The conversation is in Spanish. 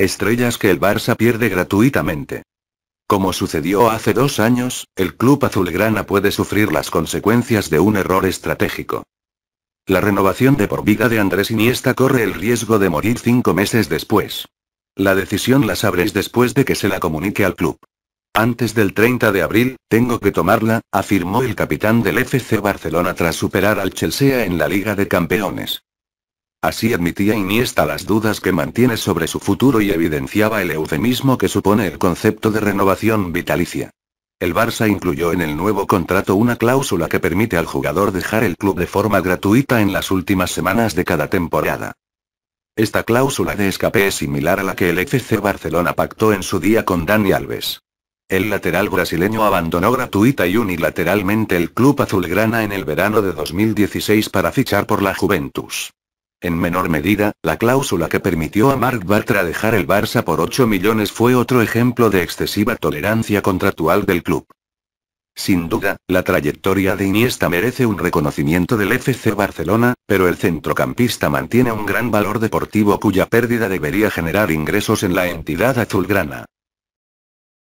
estrellas que el Barça pierde gratuitamente. Como sucedió hace dos años, el club azulgrana puede sufrir las consecuencias de un error estratégico. La renovación de por vida de Andrés Iniesta corre el riesgo de morir cinco meses después. La decisión la sabréis después de que se la comunique al club. Antes del 30 de abril, tengo que tomarla, afirmó el capitán del FC Barcelona tras superar al Chelsea en la Liga de Campeones. Así admitía Iniesta las dudas que mantiene sobre su futuro y evidenciaba el eufemismo que supone el concepto de renovación vitalicia. El Barça incluyó en el nuevo contrato una cláusula que permite al jugador dejar el club de forma gratuita en las últimas semanas de cada temporada. Esta cláusula de escape es similar a la que el FC Barcelona pactó en su día con Dani Alves. El lateral brasileño abandonó gratuita y unilateralmente el club azulgrana en el verano de 2016 para fichar por la Juventus. En menor medida, la cláusula que permitió a Mark Bartra dejar el Barça por 8 millones fue otro ejemplo de excesiva tolerancia contractual del club. Sin duda, la trayectoria de Iniesta merece un reconocimiento del FC Barcelona, pero el centrocampista mantiene un gran valor deportivo cuya pérdida debería generar ingresos en la entidad azulgrana.